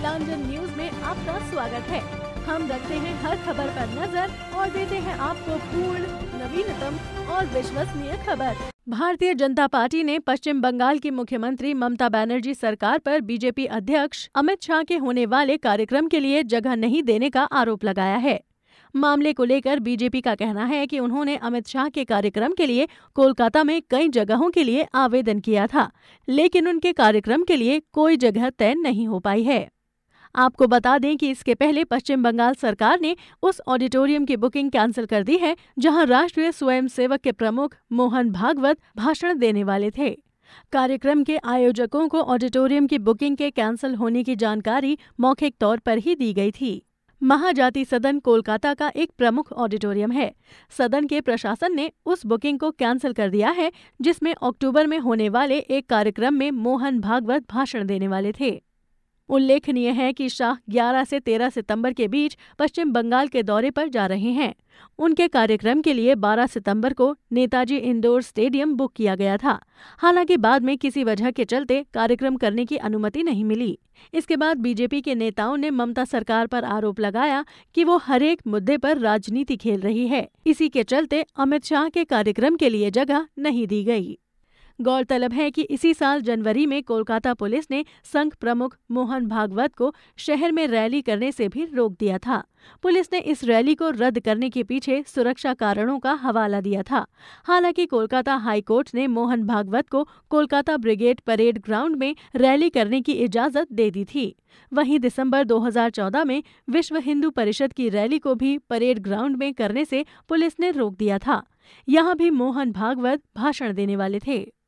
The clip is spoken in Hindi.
नीलांजन न्यूज में आपका स्वागत है हम रखते हैं हर खबर पर नजर और देते हैं आपको पूर्ण नवीनतम और विश्वसनीय खबर भारतीय जनता पार्टी ने पश्चिम बंगाल की मुख्यमंत्री ममता बनर्जी सरकार पर बीजेपी अध्यक्ष अमित शाह के होने वाले कार्यक्रम के लिए जगह नहीं देने का आरोप लगाया है मामले को लेकर बीजेपी का कहना है कि उन्होंने अमित शाह के कार्यक्रम के लिए कोलकाता में कई जगहों के लिए आवेदन किया था लेकिन उनके कार्यक्रम के लिए कोई जगह तय नहीं हो पाई है आपको बता दें कि इसके पहले पश्चिम बंगाल सरकार ने उस ऑडिटोरियम की बुकिंग कैंसिल कर दी है जहां राष्ट्रीय स्वयंसेवक के प्रमुख मोहन भागवत भाषण देने वाले थे कार्यक्रम के आयोजकों को ऑडिटोरियम की बुकिंग के कैंसिल होने की जानकारी मौखिक तौर पर ही दी गई थी महाजाति सदन कोलकाता का एक प्रमुख ऑडिटोरियम है सदन के प्रशासन ने उस बुकिंग को कैंसिल कर दिया है जिसमें अक्टूबर में होने वाले एक कार्यक्रम में मोहन भागवत भाषण देने वाले थे उल्लेखनीय है कि शाह 11 से 13 सितंबर के बीच पश्चिम बंगाल के दौरे पर जा रहे हैं उनके कार्यक्रम के लिए 12 सितंबर को नेताजी इंडोर स्टेडियम बुक किया गया था हालांकि बाद में किसी वजह के चलते कार्यक्रम करने की अनुमति नहीं मिली इसके बाद बीजेपी के नेताओं ने ममता सरकार पर आरोप लगाया कि वो हरेक मुद्दे पर राजनीति खेल रही है इसी के चलते अमित शाह के कार्यक्रम के लिए जगह नहीं दी गयी गौरतलब है कि इसी साल जनवरी में कोलकाता पुलिस ने संघ प्रमुख मोहन भागवत को शहर में रैली करने से भी रोक दिया था पुलिस ने इस रैली को रद्द करने के पीछे सुरक्षा कारणों का हवाला दिया था हालांकि कोलकाता हाईकोर्ट ने मोहन भागवत को कोलकाता ब्रिगेड परेड ग्राउंड में रैली करने की इजाजत दे दी थी वहीं दिसंबर 2014 में विश्व हिंदू परिषद की रैली को भी परेड ग्राउंड में करने से पुलिस ने रोक दिया था यहाँ भी मोहन भागवत भाषण देने वाले थे